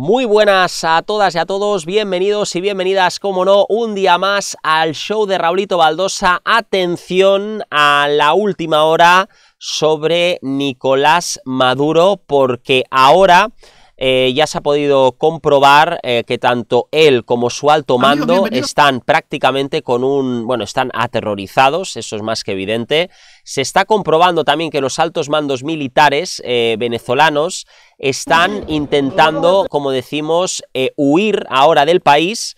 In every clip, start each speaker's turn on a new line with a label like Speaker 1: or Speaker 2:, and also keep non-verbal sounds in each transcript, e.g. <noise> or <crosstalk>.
Speaker 1: Muy buenas a todas y a todos, bienvenidos y bienvenidas, como no, un día más al show de Raulito Baldosa. Atención a la última hora sobre Nicolás Maduro, porque ahora eh, ya se ha podido comprobar eh, que tanto él como su alto mando están prácticamente con un, bueno, están aterrorizados, eso es más que evidente. Se está comprobando también que los altos mandos militares eh, venezolanos están intentando, como decimos, huir ahora del país.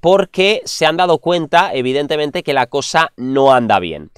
Speaker 1: porque se han dado cuenta, evidentemente, que la cosa no anda bien.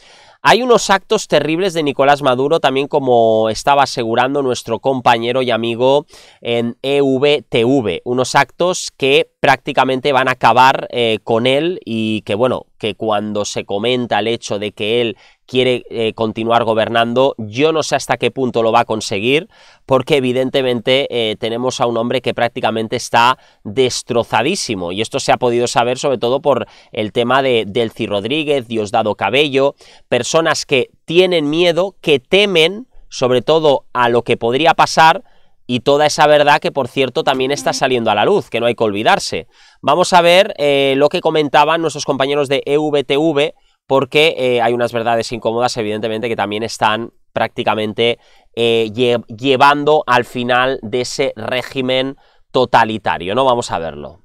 Speaker 1: Hay unos actos terribles de Nicolás Maduro, también como estaba asegurando nuestro compañero y amigo en EVTV, unos actos que prácticamente van a acabar eh, con él y que bueno, que cuando se comenta el hecho de que él quiere eh, continuar gobernando, yo no sé hasta qué punto lo va a conseguir, porque evidentemente eh, tenemos a un hombre que prácticamente está destrozadísimo, y esto se ha podido saber sobre todo por el tema de Delcy Rodríguez, Diosdado Cabello, personas que tienen miedo, que temen sobre todo a lo que podría pasar, y toda esa verdad que, por cierto, también está saliendo a la luz, que no hay que olvidarse. Vamos a ver eh, lo que comentaban nuestros compañeros de EVTV, porque eh, hay unas verdades incómodas, evidentemente, que también están prácticamente eh, llevando al final de ese régimen totalitario, ¿no? Vamos a verlo.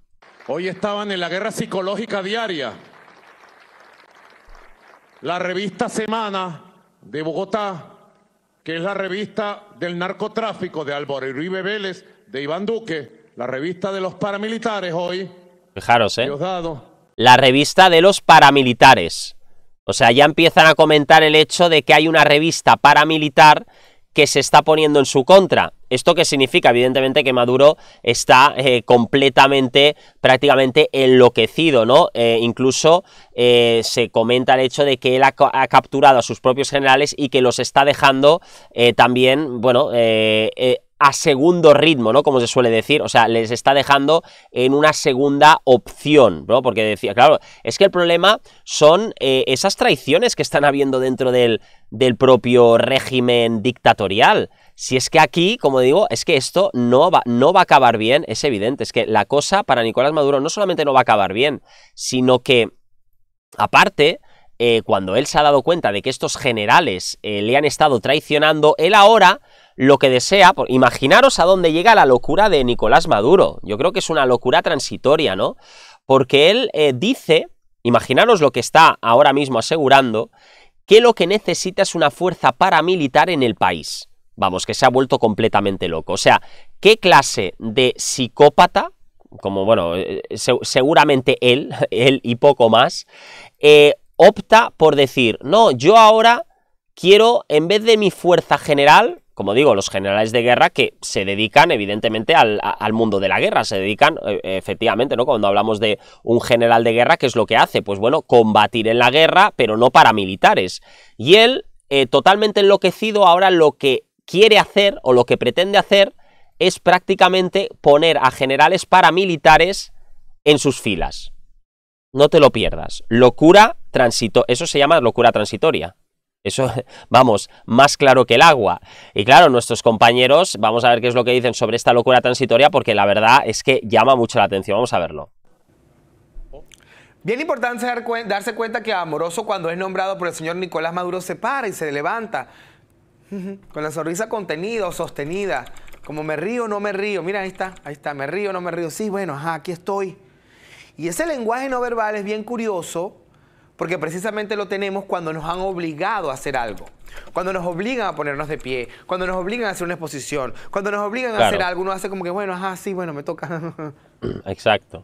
Speaker 1: Hoy estaban en la guerra psicológica diaria. La revista Semana de Bogotá que es la revista del narcotráfico de Álvaro Uribe Vélez, de Iván Duque, la revista de los paramilitares hoy. Fijaros, ¿eh? La revista de los paramilitares. O sea, ya empiezan a comentar el hecho de que hay una revista paramilitar que se está poniendo en su contra. Esto que significa, evidentemente, que Maduro está eh, completamente, prácticamente enloquecido, ¿no? Eh, incluso eh, se comenta el hecho de que él ha, ha, capturado a sus propios generales y que los está dejando también, bueno, a segundo ritmo, ¿no? Como se suele decir, o sea, les está dejando en una segunda opción, ¿no? Porque decía, claro, es que el problema son eh, esas traiciones que están habiendo dentro del, del propio régimen dictatorial. Si es que aquí, como digo, es que esto no va, no va a acabar bien, es evidente, es que la cosa para Nicolás Maduro no solamente no va a acabar bien, sino que, aparte, eh, cuando él se ha dado cuenta de que estos generales eh, le han estado traicionando, él ahora lo que desea. Imaginaros a dónde llega la locura de Nicolás Maduro. Yo creo que es una locura transitoria, ¿no? Porque él eh, dice, imaginaros lo que está ahora mismo asegurando, que lo que necesita es una fuerza paramilitar en el país. Vamos, que se ha vuelto completamente loco. O sea, ¿qué clase de psicópata, como bueno, eh, eh, seguramente él, <laughs> él y poco más, opta por decir, no, yo ahora quiero, en vez de mi fuerza general, como digo, los generales de guerra que se dedican evidentemente al, mundo de la guerra, se dedican eh, efectivamente, ¿no? Cuando hablamos de un general de guerra, ¿qué es lo que hace? Pues bueno, combatir en la guerra, pero no paramilitares, Y él, eh, totalmente enloquecido, ahora lo que quiere hacer o lo que pretende hacer es prácticamente poner a generales paramilitares en sus filas. No te lo pierdas. Locura transitoria. Eso se llama locura transitoria. Eso, <laughs> vamos, más claro que el agua. Y claro, nuestros compañeros, vamos a ver qué es lo que dicen sobre esta locura transitoria, porque la verdad es que llama mucho la atención. Vamos a verlo. Bien importante darse cuenta que Amoroso, cuando es nombrado por el señor Nicolás Maduro, se para y se levanta <laughs> con la sonrisa contenida o sostenida. Como me río, no me río. Mira, ahí está, ahí está, me río, no me río. Sí, bueno, ajá, aquí estoy. Y ese lenguaje no verbal es bien curioso porque precisamente lo tenemos cuando nos han obligado a hacer algo. Cuando nos obligan a ponernos de pie, cuando nos obligan a hacer una exposición, cuando nos obligan a hacer algo, uno hace como que, bueno, ajá, sí, bueno, me toca. <clears throat> Exacto.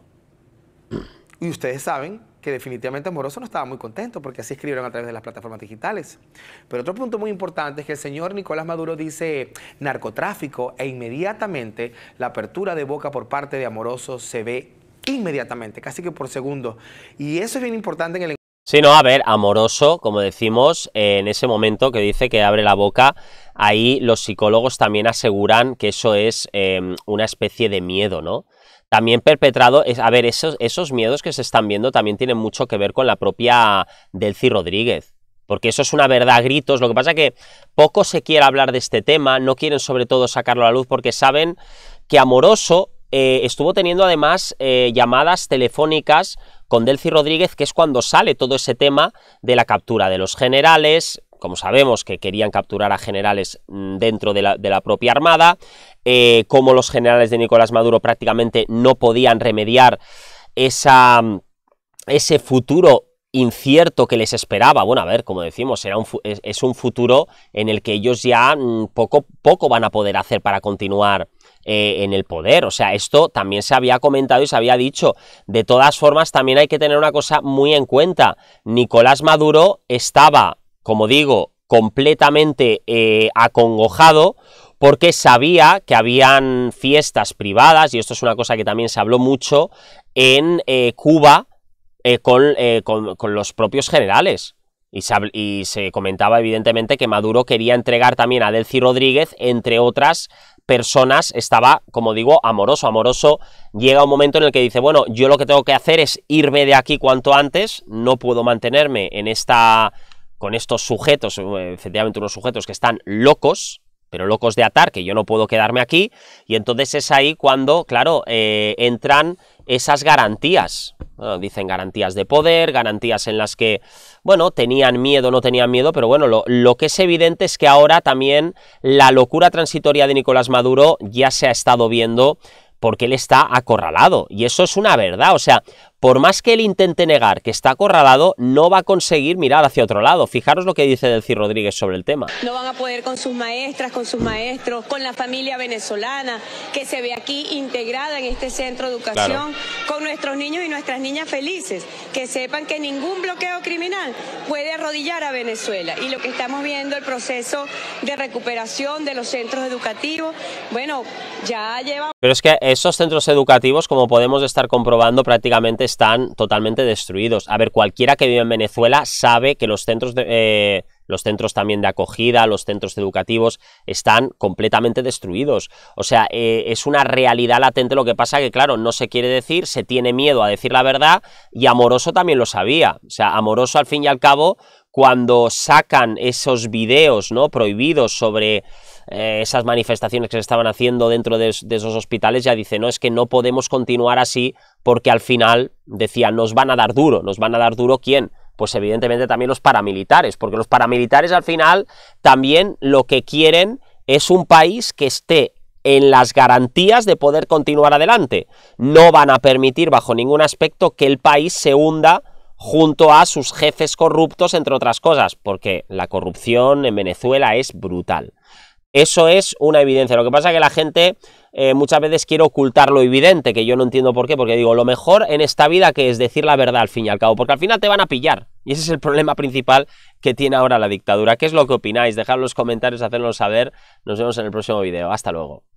Speaker 1: Y ustedes saben que definitivamente Amoroso no estaba muy contento porque así escribieron a través de las plataformas digitales. Pero otro punto muy importante es que el señor Nicolás Maduro dice narcotráfico e inmediatamente la apertura de boca por parte de Amoroso se ve inmediatamente, casi que por segundo. Y eso es bien importante en el Sí, no, a ver, amoroso, como decimos, en ese momento que dice que abre la boca, ahí los psicólogos también aseguran que eso es em, una especie de miedo, ¿no? también perpetrado, es, a ver, esos, esos miedos que se están viendo también tienen mucho que ver con la propia Delcy Rodríguez. Porque eso es una verdad gritos. Lo que pasa es que poco se quiere hablar de este tema, no quieren sobre todo sacarlo a la luz porque saben que Amoroso eh, estuvo teniendo además eh, llamadas telefónicas con Delcy Rodríguez, que es cuando sale todo ese tema de la captura de los generales, como sabemos que querían capturar a generales mm, dentro de la, propia Armada, eh, como los generales de Nicolás Maduro prácticamente no podían remediar esa, mm, ese futuro incierto que les esperaba. Bueno, a ver, como decimos, es, un futuro en el que ellos ya mm, poco, poco van a poder hacer para continuar eh, en el poder. O sea, esto también se había comentado y se había dicho. De todas formas, también hay que tener una cosa muy en cuenta. Nicolás Maduro estaba, como digo, completamente eh, acongojado porque sabía que habían fiestas privadas, y esto es una cosa que también se habló mucho, en eh, Cuba, eh, eh, con, con, los propios generales. Y se, y se, comentaba evidentemente que Maduro quería entregar también a Delcy Rodríguez, entre otras personas, estaba, como digo, amoroso. Amoroso llega un momento en el que dice, bueno, yo lo que tengo que hacer es irme de aquí cuanto antes, no puedo mantenerme en esta con estos sujetos, eh, efectivamente unos sujetos que están locos, pero locos de atar, que yo no puedo quedarme aquí, y entonces es ahí cuando, claro, eh, entran esas garantías, dicen garantías de poder, garantías en las que, bueno, tenían miedo, no tenían miedo, pero bueno, lo, lo, que es evidente es que ahora también la locura transitoria de Nicolás Maduro ya se ha estado viendo porque él está acorralado, y eso es una verdad, o sea, por más que él intente negar que está acorralado, no va a conseguir mirar hacia otro lado. Fijaros lo que dice Delcy Rodríguez sobre el tema. No van a poder con sus maestras, con sus maestros, con la familia venezolana que se ve aquí integrada en este centro de educación, con nuestros niños y nuestras niñas felices, que sepan que ningún bloqueo criminal puede arrodillar a Venezuela. Y lo que estamos viendo, el proceso de recuperación de los centros educativos, bueno, ya lleva... Pero es que esos centros educativos, como podemos estar comprobando, prácticamente están totalmente destruidos. A ver, cualquiera que vive en Venezuela sabe que los centros de, eh, los centros también de acogida, los centros educativos, están completamente destruidos. O sea, eh, es una realidad latente lo que pasa que, claro, no se quiere decir, se tiene miedo a decir la verdad y Amoroso también lo sabía. O sea, Amoroso al fin y al cabo, cuando sacan esos videos ¿no? prohibidos sobre eh, esas manifestaciones que se estaban haciendo dentro de, de, esos hospitales, ya dice, no, es que no podemos continuar así porque al final, decía, nos van a dar duro, nos van a dar duro quién, pues evidentemente también los paramilitares, porque los paramilitares al final también lo que quieren es un país que esté en las garantías de poder continuar adelante. No van a permitir bajo ningún aspecto que el país se hunda junto a sus jefes corruptos, entre otras cosas, porque la corrupción en Venezuela es brutal. Eso es una evidencia. Lo que pasa es que la gente eh, muchas veces quiere ocultar lo evidente, que yo no entiendo por qué, porque digo, lo mejor en esta vida que es decir la verdad al fin y al cabo, porque al final te van a pillar. Y ese es el problema principal que tiene ahora la dictadura. ¿Qué es lo que opináis? Dejad los comentarios, hacedlo saber. Nos vemos en el próximo vídeo. Hasta luego.